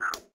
Ow.